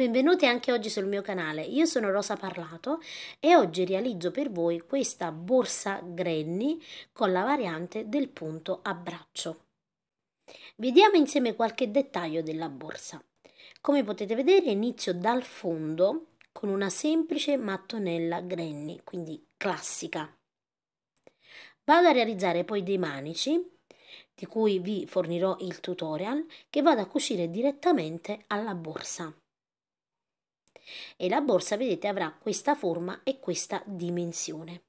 Benvenuti anche oggi sul mio canale, io sono Rosa Parlato e oggi realizzo per voi questa borsa Granny con la variante del punto a braccio. Vediamo insieme qualche dettaglio della borsa. Come potete vedere inizio dal fondo con una semplice mattonella Granny, quindi classica. Vado a realizzare poi dei manici di cui vi fornirò il tutorial che vado a cucire direttamente alla borsa e la borsa, vedete, avrà questa forma e questa dimensione.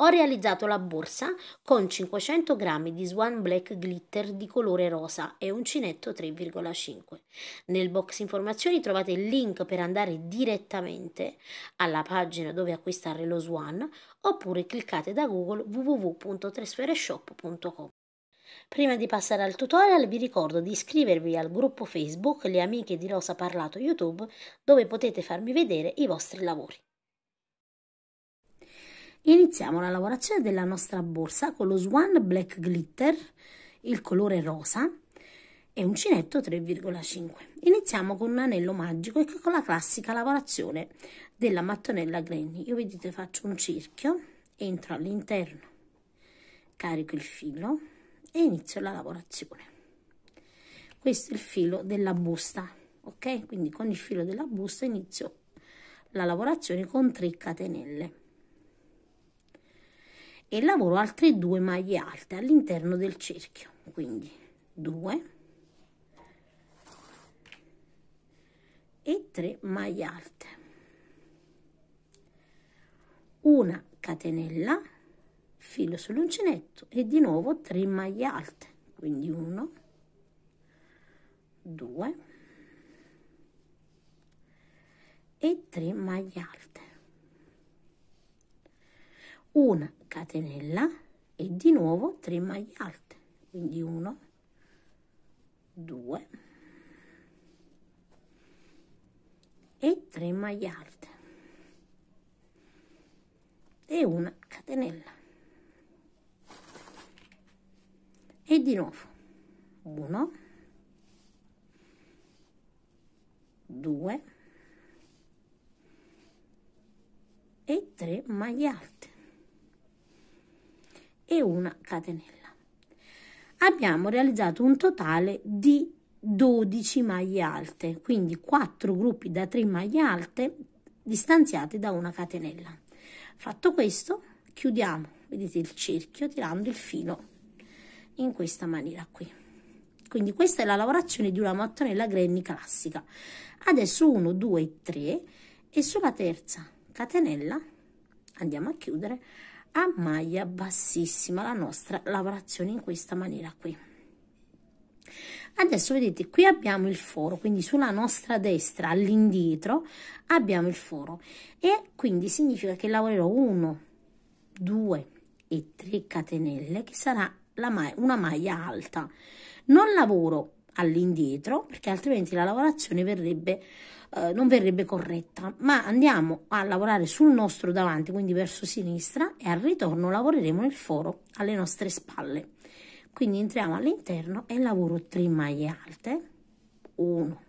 Ho realizzato la borsa con 500 g di Swan Black Glitter di colore rosa e uncinetto 3,5. Nel box informazioni trovate il link per andare direttamente alla pagina dove acquistare lo Swan oppure cliccate da Google www.tresfereshop.com. Prima di passare al tutorial vi ricordo di iscrivervi al gruppo Facebook Le Amiche di Rosa Parlato YouTube dove potete farmi vedere i vostri lavori. Iniziamo la lavorazione della nostra borsa con lo Swan Black Glitter, il colore rosa e uncinetto 3,5. Iniziamo con un anello magico e ecco con la classica lavorazione della mattonella Granny. Io vedete faccio un cerchio, entro all'interno, carico il filo e inizio la lavorazione questo è il filo della busta ok quindi con il filo della busta inizio la lavorazione con 3 catenelle e lavoro altre due maglie alte all'interno del cerchio quindi 2 e 3 maglie alte una catenella filo sull'uncinetto e di nuovo 3 maglie alte quindi 1 2 e 3 maglie alte una catenella e di nuovo 3 maglie alte quindi 1 2 e 3 maglie alte e una catenella e di nuovo 1 2 e 3 maglie alte e una catenella abbiamo realizzato un totale di 12 maglie alte, quindi 4 gruppi da 3 maglie alte distanziate da una catenella. Fatto questo, chiudiamo, vedete il cerchio tirando il filo in questa maniera qui quindi questa è la lavorazione di una mattonella granny classica adesso 1 2 3 e sulla terza catenella andiamo a chiudere a maglia bassissima la nostra lavorazione in questa maniera qui adesso vedete qui abbiamo il foro quindi sulla nostra destra all'indietro abbiamo il foro e quindi significa che lavorerò 1 2 e 3 catenelle che sarà ma- una maglia alta. Non lavoro all'indietro perché altrimenti la lavorazione verrebbe, eh, non verrebbe corretta, ma andiamo a lavorare sul nostro davanti, quindi verso sinistra e al ritorno lavoreremo nel foro alle nostre spalle. Quindi entriamo all'interno e lavoro 3 maglie alte, 1,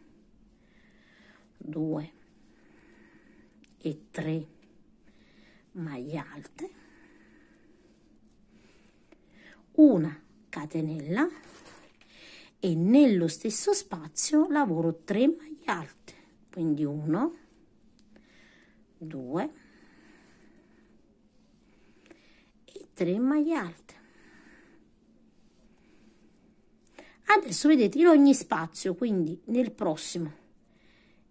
2 e 3 maglie alte una catenella e nello stesso spazio lavoro 3 maglie alte quindi 1 2 e 3 maglie alte adesso vedete in ogni spazio quindi nel prossimo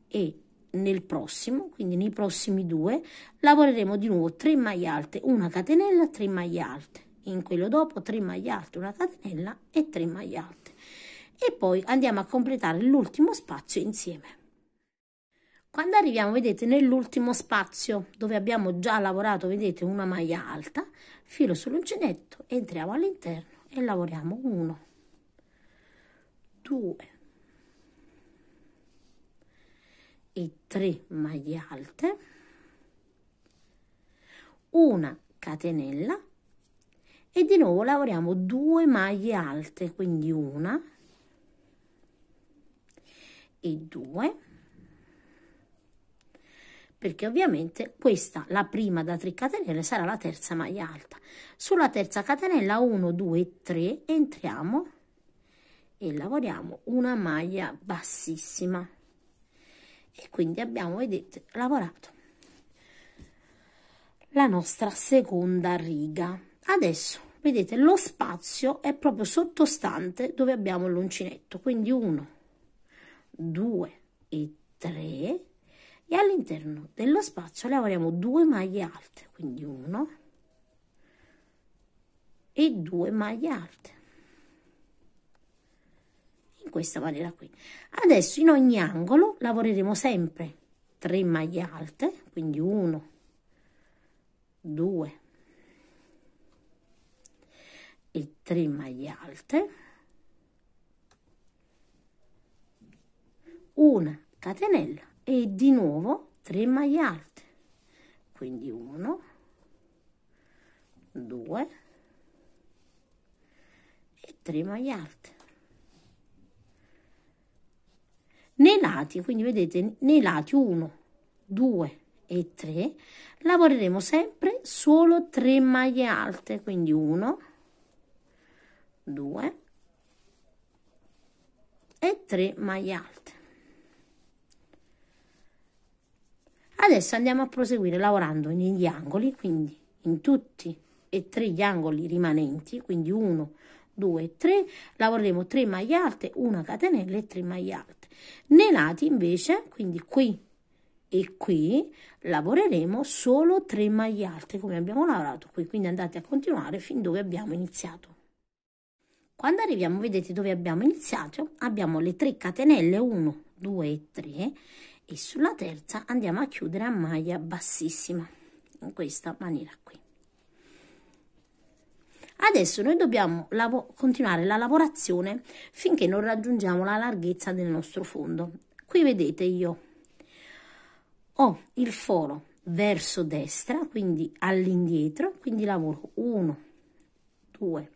e nel prossimo quindi nei prossimi due lavoreremo di nuovo 3 maglie alte una catenella 3 maglie alte in quello dopo 3 maglie alte, una catenella e 3 maglie alte. E poi andiamo a completare l'ultimo spazio insieme. Quando arriviamo, vedete, nell'ultimo spazio dove abbiamo già lavorato, vedete, una maglia alta, filo sull'uncinetto, entriamo all'interno e lavoriamo 1, 2 e 3 maglie alte, una catenella e di nuovo lavoriamo due maglie alte quindi una e due perché ovviamente questa la prima da 3 catenelle sarà la terza maglia alta sulla terza catenella 1 2 3 entriamo e lavoriamo una maglia bassissima e quindi abbiamo vedete lavorato la nostra seconda riga adesso vedete lo spazio è proprio sottostante dove abbiamo l'uncinetto quindi 1 2 e 3 e all'interno dello spazio lavoriamo due maglie alte quindi 1 e 2 maglie alte in questa maniera qui adesso in ogni angolo lavoreremo sempre 3 maglie alte quindi 1 2 e maglie alte, una catenella e di nuovo 3 maglie alte quindi 1 2 e 3 maglie alte nei lati quindi vedete nei lati 1 2 e 3 lavoreremo sempre solo 3 maglie alte quindi 1 2 e 3 maglie alte adesso andiamo a proseguire lavorando negli angoli quindi in tutti e tre gli angoli rimanenti quindi 1 2 3 lavoreremo 3 maglie alte una catenella e 3 maglie alte nei lati invece quindi qui e qui lavoreremo solo 3 maglie alte come abbiamo lavorato qui quindi andate a continuare fin dove abbiamo iniziato quando arriviamo, vedete dove abbiamo iniziato? Abbiamo le 3 catenelle 1, 2 e 3 e sulla terza andiamo a chiudere a maglia bassissima in questa maniera qui. Adesso noi dobbiamo continuare la lavorazione finché non raggiungiamo la larghezza del nostro fondo. Qui vedete io ho il foro verso destra, quindi all'indietro, quindi lavoro 1, 2,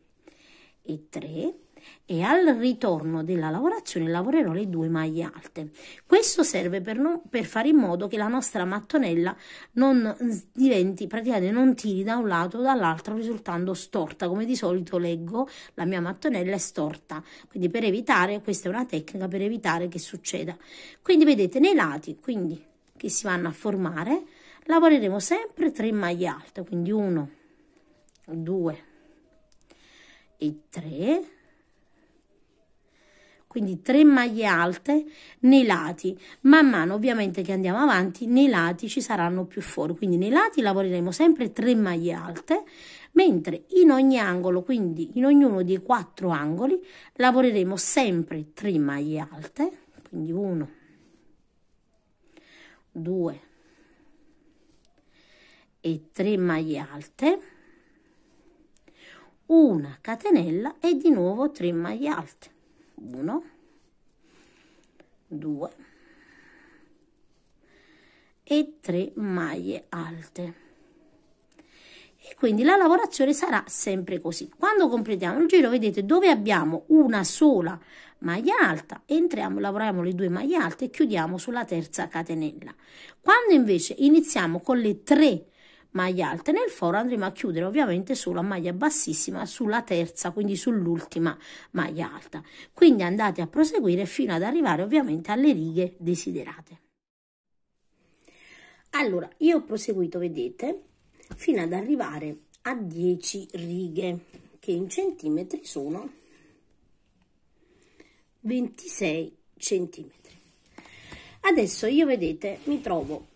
e 3 e al ritorno della lavorazione lavorerò le due maglie alte. Questo serve per, non, per, fare in modo che la nostra mattonella non diventi, praticamente non tiri da un lato o dall'altro risultando storta, come di solito leggo la mia mattonella è storta, quindi per evitare, questa è una tecnica per evitare che succeda. Quindi vedete nei lati, quindi che si vanno a formare, lavoreremo sempre 3 maglie alte, quindi 1, 2, e 3 quindi 3 maglie alte nei lati man mano ovviamente che andiamo avanti nei lati ci saranno più fori quindi nei lati lavoreremo sempre 3 maglie alte mentre in ogni angolo quindi in ognuno dei quattro angoli lavoreremo sempre 3 maglie alte quindi 1 2 e 3 maglie alte una catenella e di nuovo 3 maglie alte 1 2 e 3 maglie alte e quindi la lavorazione sarà sempre così quando completiamo il giro vedete dove abbiamo una sola maglia alta entriamo lavoriamo le due maglie alte e chiudiamo sulla terza catenella quando invece iniziamo con le 3 maglie alte. Nel foro andremo a chiudere ovviamente sulla maglia bassissima, sulla terza, quindi sull'ultima maglia alta. Quindi andate a proseguire fino ad arrivare ovviamente alle righe desiderate. Allora, io ho proseguito, vedete, fino ad arrivare a 10 righe, che in centimetri sono 26 centimetri. Adesso io, vedete, mi trovo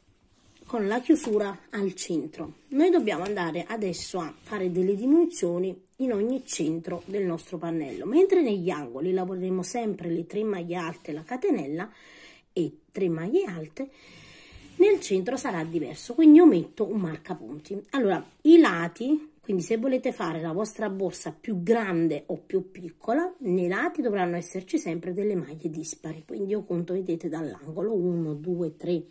con la chiusura al centro. Noi dobbiamo andare adesso a fare delle diminuzioni in ogni centro del nostro pannello, mentre negli angoli lavoreremo sempre le tre maglie alte, la catenella e tre maglie alte, nel centro sarà diverso, quindi io metto un marcapunti. Allora, i lati, quindi se volete fare la vostra borsa più grande o più piccola, nei lati dovranno esserci sempre delle maglie dispari, quindi io conto, vedete, dall'angolo 1, 2, 3, 4,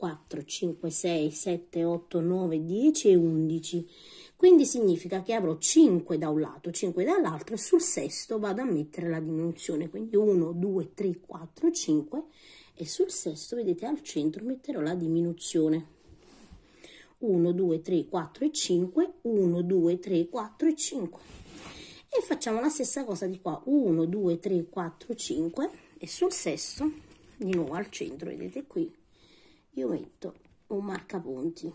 4, 5, 6, 7, 8, 9, 10 e 11. Quindi significa che avrò 5 da un lato, 5 dall'altro e sul sesto vado a mettere la diminuzione. Quindi 1, 2, 3, 4, 5 e sul sesto, vedete, al centro metterò la diminuzione. 1, 2, 3, 4 e 5, 1, 2, 3, 4 e 5. E facciamo la stessa cosa di qua, 1, 2, 3, 4, 5 e sul sesto, di nuovo al centro, vedete qui, io metto un marcapunti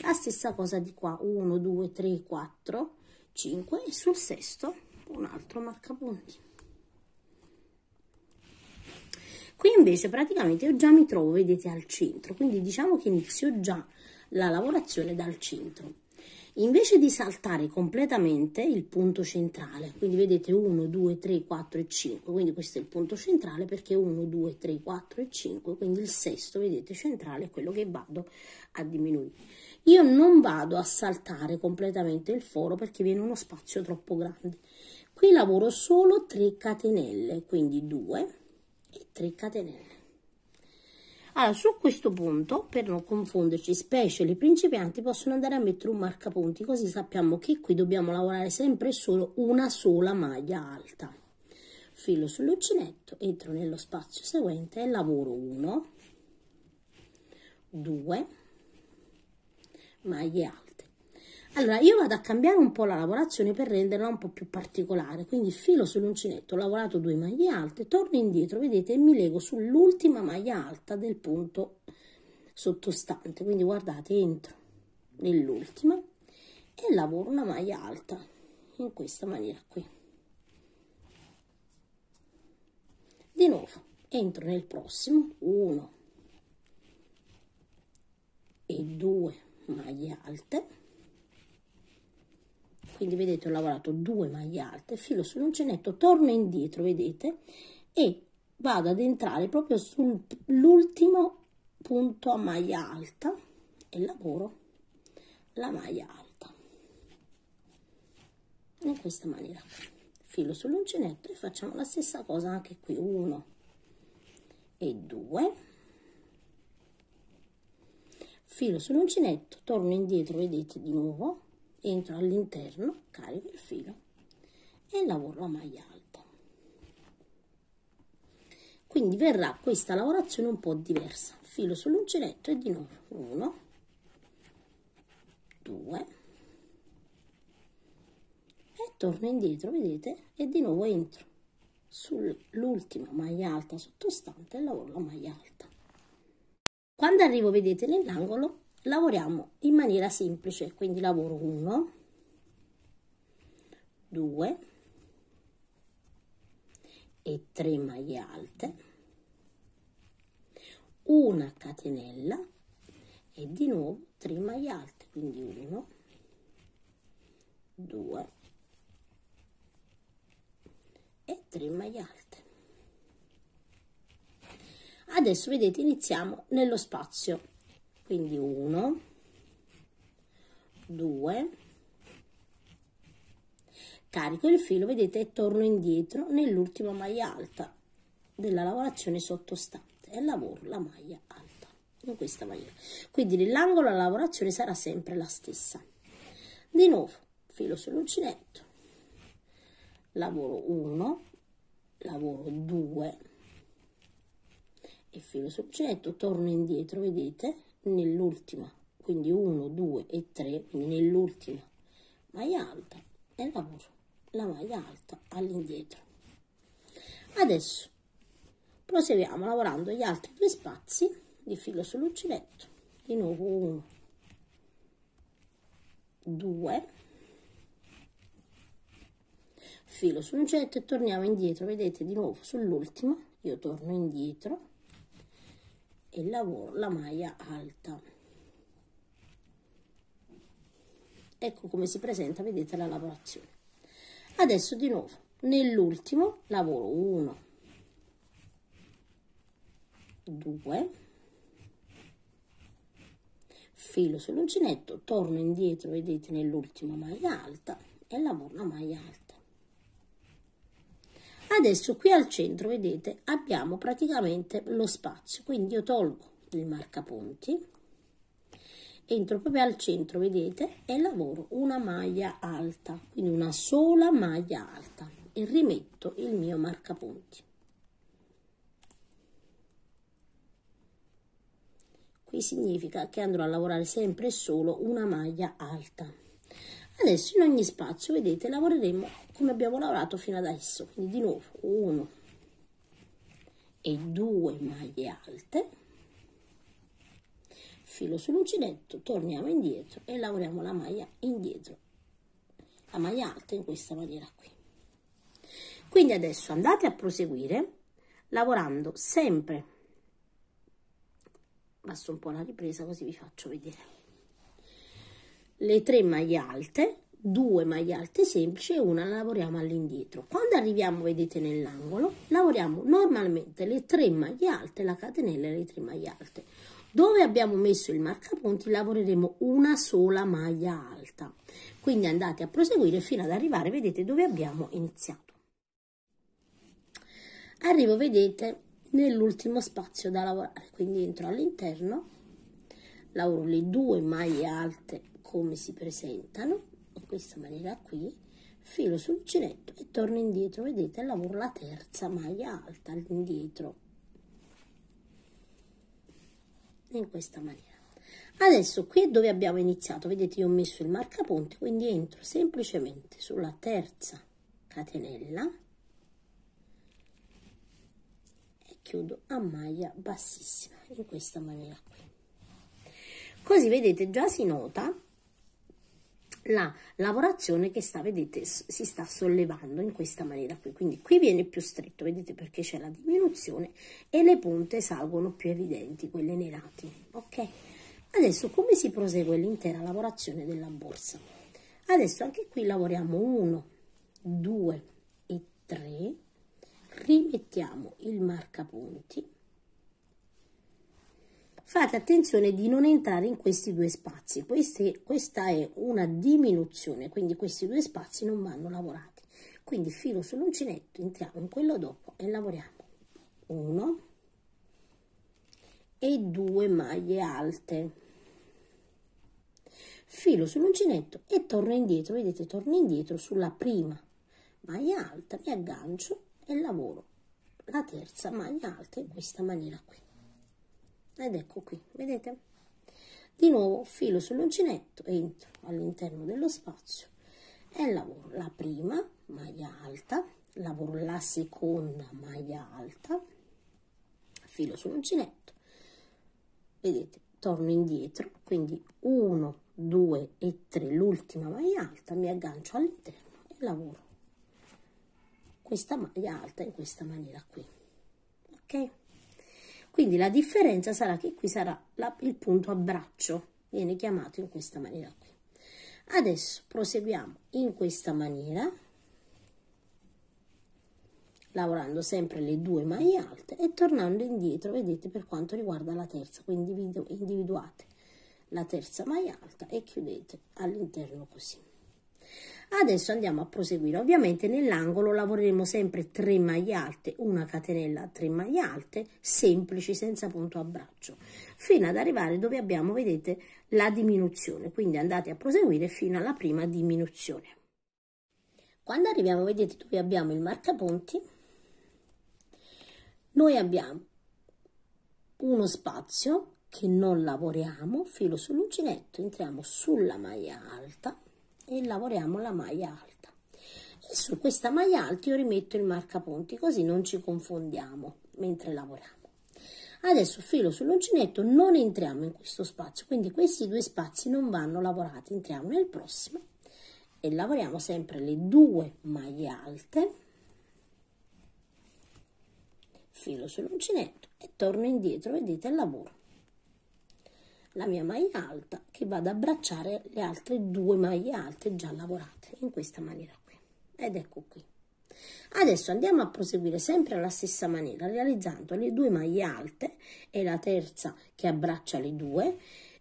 la stessa cosa di qua 1 2 3 4 5 e sul sesto un altro marcapunti qui invece praticamente io già mi trovo vedete al centro quindi diciamo che inizio già la lavorazione dal centro invece di saltare completamente il punto centrale quindi vedete 1 2 3 4 e 5 quindi questo è il punto centrale perché 1 2 3 4 e 5 quindi il sesto vedete centrale è quello che vado a diminuire io non vado a saltare completamente il foro perché viene uno spazio troppo grande qui lavoro solo 3 catenelle quindi 2 e 3 catenelle allora, su questo punto, per non confonderci, specie le principianti possono andare a mettere un marcapunti, così sappiamo che qui dobbiamo lavorare sempre solo una sola maglia alta. Filo sull'uncinetto, entro nello spazio seguente e lavoro 1, 2, maglie alte. Allora, io vado a cambiare un po' la lavorazione per renderla un po' più particolare, quindi filo sull'uncinetto, ho lavorato due maglie alte, torno indietro, vedete, e mi leggo sull'ultima maglia alta del punto sottostante, quindi guardate, entro nell'ultima e lavoro una maglia alta in questa maniera qui. Di nuovo, entro nel prossimo, 1 e 2 maglie alte quindi vedete ho lavorato due maglie alte filo sull'uncinetto torno indietro vedete e vado ad entrare proprio sull'ultimo punto a maglia alta e lavoro la maglia alta in questa maniera filo sull'uncinetto e facciamo la stessa cosa anche qui 1 e 2 filo sull'uncinetto torno indietro vedete di nuovo entro all'interno, carico il filo e lavoro la maglia alta. Quindi verrà questa lavorazione un po' diversa. Filo sull'uncinetto e di nuovo 1, 2 e torno indietro, vedete? E di nuovo entro sull'ultima maglia alta sottostante e lavoro la maglia alta. Quando arrivo, vedete, nell'angolo lavoriamo in maniera semplice quindi lavoro 1 2 e 3 maglie alte una catenella e di nuovo 3 maglie alte quindi 1 2 e 3 maglie alte adesso vedete iniziamo nello spazio quindi 1 2 carico il filo vedete torno indietro nell'ultima maglia alta della lavorazione sottostante e lavoro la maglia alta in questa maniera quindi nell'angolo la lavorazione sarà sempre la stessa di nuovo filo sull'uncinetto lavoro 1 lavoro 2 e filo sull'uncinetto torno indietro vedete nell'ultima, quindi 1, 2 e 3, nell'ultima maglia alta e lavoro la maglia alta all'indietro. Adesso proseguiamo lavorando gli altri due spazi di filo sull'uncinetto, di nuovo 1, 2, filo sull'uncinetto e torniamo indietro, vedete di nuovo sull'ultima, io torno indietro e lavoro la maglia alta ecco come si presenta vedete la lavorazione adesso di nuovo nell'ultimo lavoro 1 2 filo sull'uncinetto torno indietro vedete nell'ultima maglia alta e lavoro la maglia alta Adesso qui al centro, vedete, abbiamo praticamente lo spazio, quindi io tolgo il marcapunti, entro proprio al centro, vedete, e lavoro una maglia alta, quindi una sola maglia alta e rimetto il mio marcapunti. Qui significa che andrò a lavorare sempre solo una maglia alta. Adesso in ogni spazio, vedete, lavoreremo come abbiamo lavorato fino adesso. Quindi di nuovo 1 e 2 maglie alte, filo sull'uncinetto, torniamo indietro e lavoriamo la maglia indietro, la maglia alta in questa maniera qui. Quindi adesso andate a proseguire lavorando sempre. Basta un po' la ripresa così vi faccio vedere le tre maglie alte, due maglie alte semplici e una la lavoriamo all'indietro. Quando arriviamo, vedete, nell'angolo, lavoriamo normalmente le tre maglie alte, la catenella e le tre maglie alte. Dove abbiamo messo il marcapunti lavoreremo una sola maglia alta. Quindi andate a proseguire fino ad arrivare, vedete, dove abbiamo iniziato. Arrivo, vedete, nell'ultimo spazio da lavorare, quindi entro all'interno, lavoro le due maglie alte come si presentano in questa maniera qui filo sull'uncinetto e torno indietro vedete lavoro la terza maglia alta indietro in questa maniera adesso qui è dove abbiamo iniziato vedete io ho messo il marcaponte quindi entro semplicemente sulla terza catenella e chiudo a maglia bassissima in questa maniera qui così vedete già si nota la lavorazione che sta, vedete, si sta sollevando in questa maniera qui. Quindi qui viene più stretto, vedete perché c'è la diminuzione e le punte salgono più evidenti, quelle nei lati. Ok? Adesso come si prosegue l'intera lavorazione della borsa? Adesso anche qui lavoriamo 1, 2 e 3, rimettiamo il marcapunti fate attenzione di non entrare in questi due spazi, Queste, questa è una diminuzione, quindi questi due spazi non vanno lavorati. Quindi filo sull'uncinetto, entriamo in quello dopo e lavoriamo 1 e 2 maglie alte. Filo sull'uncinetto e torno indietro, vedete, torno indietro sulla prima maglia alta, mi aggancio e lavoro la terza maglia alta in questa maniera qui ed ecco qui vedete di nuovo filo sull'uncinetto entro all'interno dello spazio e lavoro la prima maglia alta lavoro la seconda maglia alta filo sull'uncinetto vedete torno indietro quindi 1 2 e 3 l'ultima maglia alta mi aggancio all'interno e lavoro questa maglia alta in questa maniera qui ok quindi la differenza sarà che qui sarà la, il punto a braccio, viene chiamato in questa maniera qui. Adesso proseguiamo in questa maniera, lavorando sempre le due maglie alte e tornando indietro, vedete, per quanto riguarda la terza, quindi individuate la terza maglia alta e chiudete all'interno così. Adesso andiamo a proseguire. Ovviamente nell'angolo lavoreremo sempre 3 maglie alte, una catenella 3 maglie alte, semplici senza punto a braccio, fino ad arrivare dove abbiamo, vedete, la diminuzione. Quindi andate a proseguire fino alla prima diminuzione. Quando arriviamo, vedete dove abbiamo il marcaponti, noi abbiamo uno spazio che non lavoriamo, filo sull'uncinetto, entriamo sulla maglia alta e lavoriamo la maglia alta e su questa maglia alta io rimetto il marcaponti così non ci confondiamo mentre lavoriamo adesso filo sull'uncinetto non entriamo in questo spazio quindi questi due spazi non vanno lavorati entriamo nel prossimo e lavoriamo sempre le due maglie alte filo sull'uncinetto e torno indietro vedete il lavoro la mia maglia alta che vado ad abbracciare le altre due maglie alte già lavorate in questa maniera qui ed ecco qui adesso andiamo a proseguire sempre alla stessa maniera realizzando le due maglie alte e la terza che abbraccia le due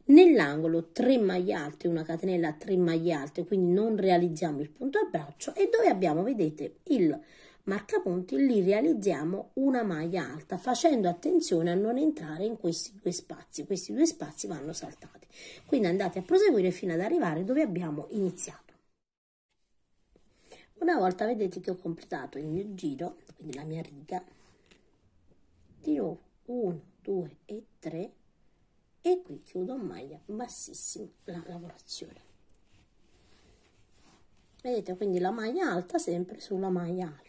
nell'angolo 3 maglie alte una catenella 3 maglie alte quindi non realizziamo il punto abbraccio e dove abbiamo vedete il marcapunti lì realizziamo una maglia alta facendo attenzione a non entrare in questi due spazi questi due spazi vanno saltati quindi andate a proseguire fino ad arrivare dove abbiamo iniziato una volta vedete che ho completato il mio giro quindi la mia riga tiro 1 2 e 3 e qui chiudo maglia bassissima la lavorazione vedete quindi la maglia alta sempre sulla maglia alta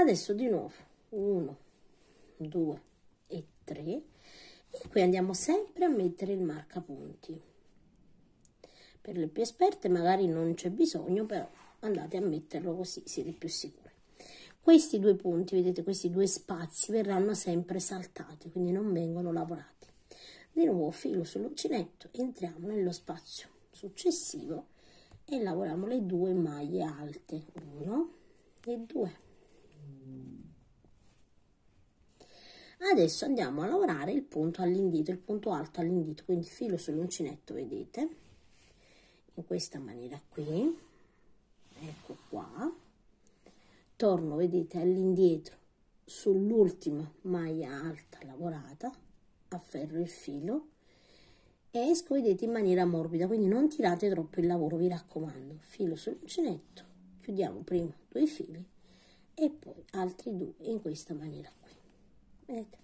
adesso di nuovo 1 2 e 3 e qui andiamo sempre a mettere il marca punti per le più esperte magari non c'è bisogno però andate a metterlo così siete più sicuri questi due punti vedete questi due spazi verranno sempre saltati quindi non vengono lavorati di nuovo filo sull'uncinetto entriamo nello spazio successivo e lavoriamo le due maglie alte 1 e 2 Adesso andiamo a lavorare il punto all'indito, il punto alto all'indito, quindi filo sull'uncinetto, vedete, in questa maniera qui, ecco qua, torno, vedete, all'indietro sull'ultima maglia alta lavorata, afferro il filo e esco, vedete, in maniera morbida, quindi non tirate troppo il lavoro, vi raccomando, filo sull'uncinetto, chiudiamo prima due fili e poi altri due in questa maniera qui. Vedete?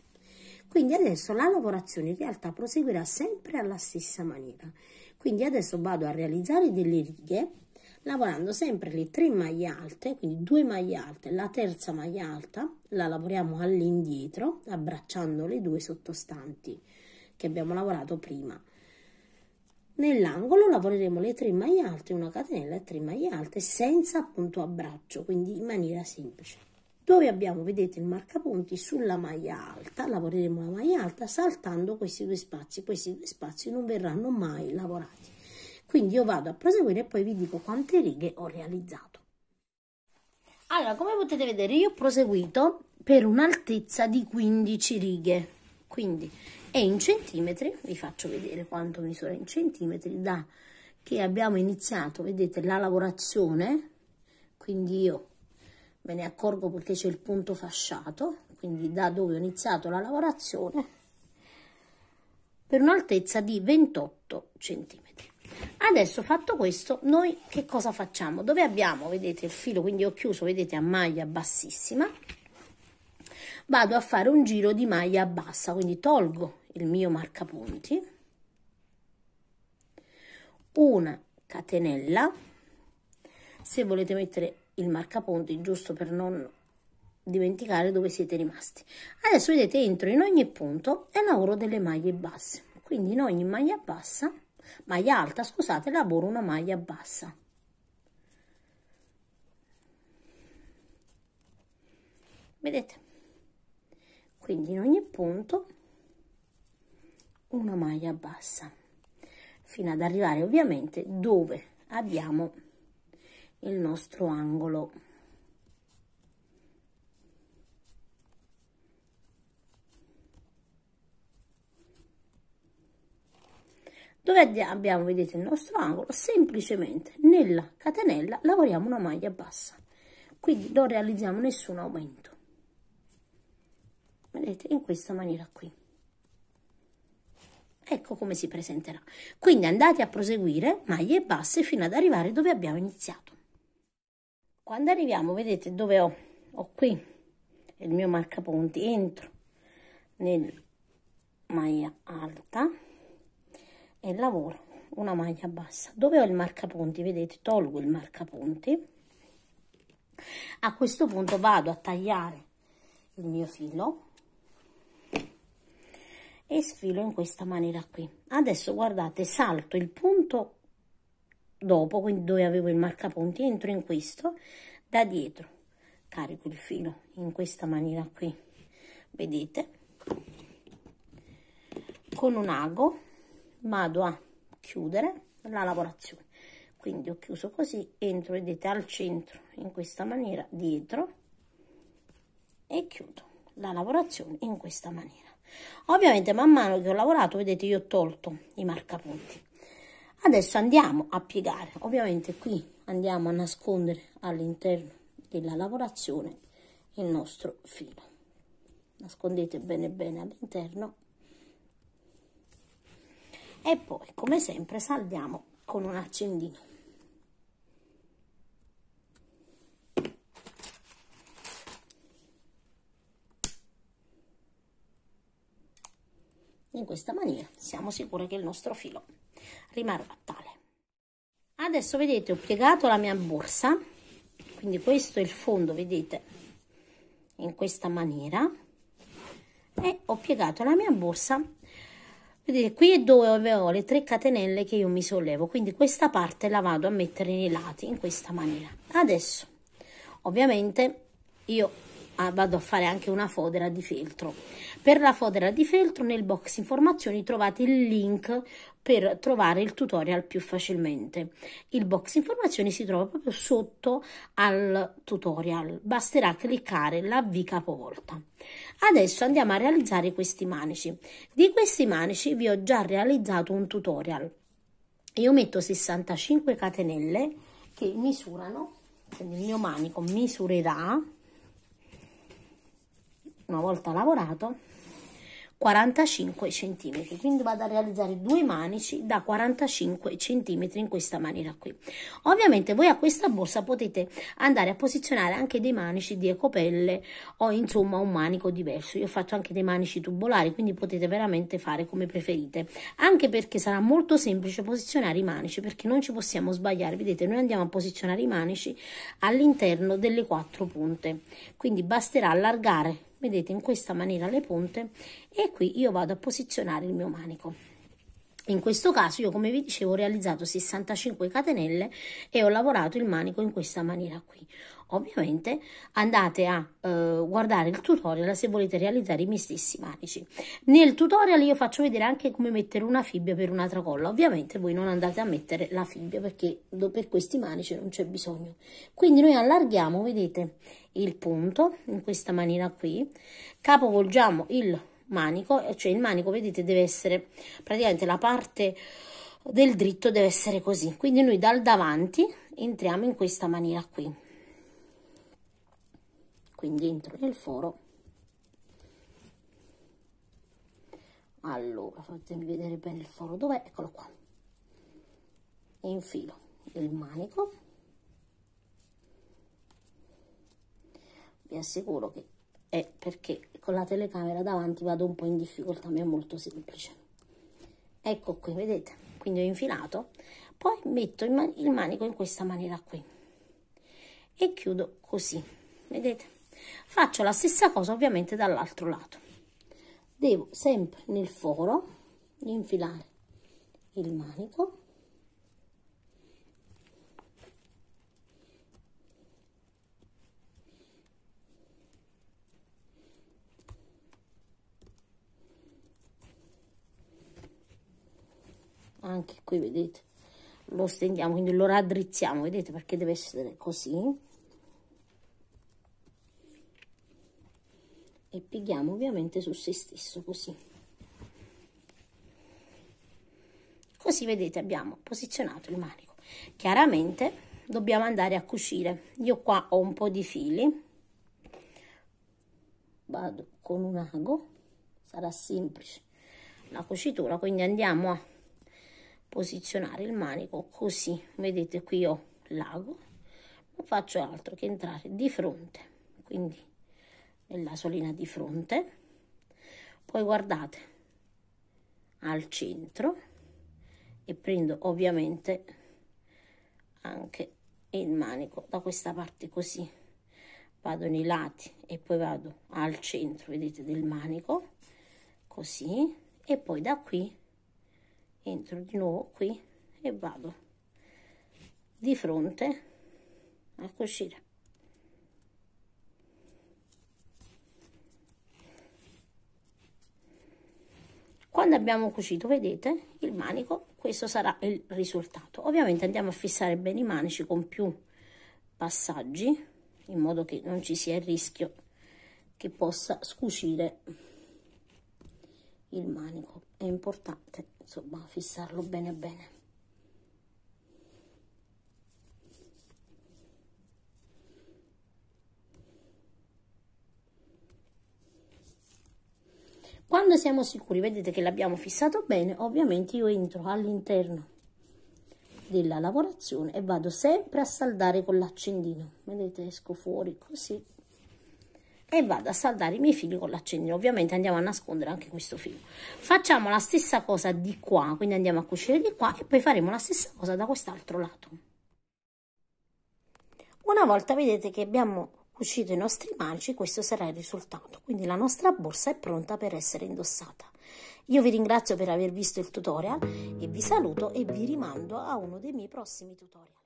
Quindi adesso la lavorazione in realtà proseguirà sempre alla stessa maniera. Quindi adesso vado a realizzare delle righe lavorando sempre le tre maglie alte, quindi due maglie alte, la terza maglia alta la lavoriamo all'indietro abbracciando le due sottostanti che abbiamo lavorato prima. Nell'angolo lavoreremo le tre maglie alte, una catenella e tre maglie alte senza appunto abbraccio, quindi in maniera semplice dove abbiamo, vedete, il marcapunti sulla maglia alta, lavoreremo la maglia alta saltando questi due spazi, questi due spazi non verranno mai lavorati. Quindi io vado a proseguire e poi vi dico quante righe ho realizzato. Allora, come potete vedere, io ho proseguito per un'altezza di 15 righe, quindi è in centimetri, vi faccio vedere quanto misura in centimetri, da che abbiamo iniziato, vedete, la lavorazione, quindi io me ne accorgo perché c'è il punto fasciato, quindi da dove ho iniziato la lavorazione, per un'altezza di 28 cm. Adesso fatto questo, noi che cosa facciamo? Dove abbiamo, vedete, il filo, quindi ho chiuso, vedete, a maglia bassissima, vado a fare un giro di maglia bassa, quindi tolgo il mio marcapunti, una catenella, se volete mettere il marcaponti giusto per non dimenticare dove siete rimasti. Adesso vedete entro in ogni punto e lavoro delle maglie basse. Quindi in ogni maglia bassa, maglia alta, scusate, lavoro una maglia bassa. Vedete? Quindi in ogni punto una maglia bassa fino ad arrivare ovviamente dove abbiamo il nostro angolo dove abbiamo vedete il nostro angolo semplicemente nella catenella lavoriamo una maglia bassa quindi non realizziamo nessun aumento vedete in questa maniera qui ecco come si presenterà quindi andate a proseguire maglie basse fino ad arrivare dove abbiamo iniziato quando arriviamo, vedete dove ho? Ho qui il mio marcaponti, entro nel maglia alta e lavoro una maglia bassa. Dove ho il marcaponti? Vedete, tolgo il marcaponti. A questo punto vado a tagliare il mio filo e sfilo in questa maniera qui. Adesso guardate, salto il punto dopo, quindi dove avevo il marcapunti, entro in questo, da dietro, carico il filo in questa maniera qui, vedete, con un ago vado a chiudere la lavorazione. Quindi ho chiuso così, entro, vedete, al centro, in questa maniera, dietro, e chiudo la lavorazione in questa maniera. Ovviamente man mano che ho lavorato, vedete, io ho tolto i marcapunti adesso andiamo a piegare ovviamente qui andiamo a nascondere all'interno della lavorazione il nostro filo nascondete bene bene all'interno e poi come sempre saldiamo con un accendino in questa maniera siamo sicuri che il nostro filo rimarrà tale. Adesso vedete ho piegato la mia borsa, quindi questo è il fondo, vedete, in questa maniera e ho piegato la mia borsa vedete qui è dove ho le tre catenelle che io mi sollevo quindi questa parte la vado a mettere nei lati in questa maniera adesso ovviamente io Ah, vado a fare anche una fodera di feltro. Per la fodera di feltro nel box informazioni trovate il link per trovare il tutorial più facilmente. Il box informazioni si trova proprio sotto al tutorial, basterà cliccare la V capovolta. Adesso andiamo a realizzare questi manici. Di questi manici vi ho già realizzato un tutorial. Io metto 65 catenelle che misurano, quindi il mio manico misurerà una volta lavorato 45 cm quindi vado a realizzare due manici da 45 cm in questa maniera qui ovviamente voi a questa borsa potete andare a posizionare anche dei manici di ecopelle o insomma un manico diverso io ho fatto anche dei manici tubolari quindi potete veramente fare come preferite anche perché sarà molto semplice posizionare i manici perché non ci possiamo sbagliare vedete noi andiamo a posizionare i manici all'interno delle quattro punte quindi basterà allargare vedete in questa maniera le punte e qui io vado a posizionare il mio manico in questo caso io come vi dicevo ho realizzato 65 catenelle e ho lavorato il manico in questa maniera qui. Ovviamente andate a eh, guardare il tutorial se volete realizzare i miei stessi manici. Nel tutorial io faccio vedere anche come mettere una fibbia per una tracolla Ovviamente voi non andate a mettere la fibbia perché per questi manici non c'è bisogno. Quindi noi allarghiamo, vedete, il punto in questa maniera qui, capovolgiamo il manico, cioè il manico vedete deve essere praticamente la parte del dritto deve essere così, quindi noi dal davanti entriamo in questa maniera qui, quindi entro nel foro, allora fatemi vedere bene il foro dov'è, eccolo qua, e infilo il manico, vi assicuro che è eh, perché con la telecamera davanti vado un po' in difficoltà, ma è molto semplice. Ecco qui, vedete? Quindi ho infilato, poi metto il, man il manico in questa maniera qui e chiudo così, vedete? Faccio la stessa cosa ovviamente dall'altro lato. Devo sempre nel foro infilare il manico anche qui vedete lo stendiamo quindi lo raddrizziamo vedete perché deve essere così e pieghiamo ovviamente su se stesso così così vedete abbiamo posizionato il manico chiaramente dobbiamo andare a cucire io qua ho un po di fili vado con un ago sarà semplice la cucitura quindi andiamo a posizionare il manico così vedete qui ho l'ago non faccio altro che entrare di fronte quindi nella solina di fronte poi guardate al centro e prendo ovviamente anche il manico da questa parte così vado nei lati e poi vado al centro vedete del manico così e poi da qui entro di nuovo qui e vado di fronte a cucire quando abbiamo cucito vedete il manico questo sarà il risultato ovviamente andiamo a fissare bene i manici con più passaggi in modo che non ci sia il rischio che possa scucire il manico è importante insomma fissarlo bene bene quando siamo sicuri vedete che l'abbiamo fissato bene ovviamente io entro all'interno della lavorazione e vado sempre a saldare con l'accendino vedete esco fuori così e vado a saldare i miei fili con l'accendino ovviamente andiamo a nascondere anche questo filo facciamo la stessa cosa di qua quindi andiamo a cucire di qua e poi faremo la stessa cosa da quest'altro lato una volta vedete che abbiamo cucito i nostri manici, questo sarà il risultato. Quindi la nostra borsa è pronta per essere indossata. Io vi ringrazio per aver visto il tutorial e vi saluto e vi rimando a uno dei miei prossimi tutorial.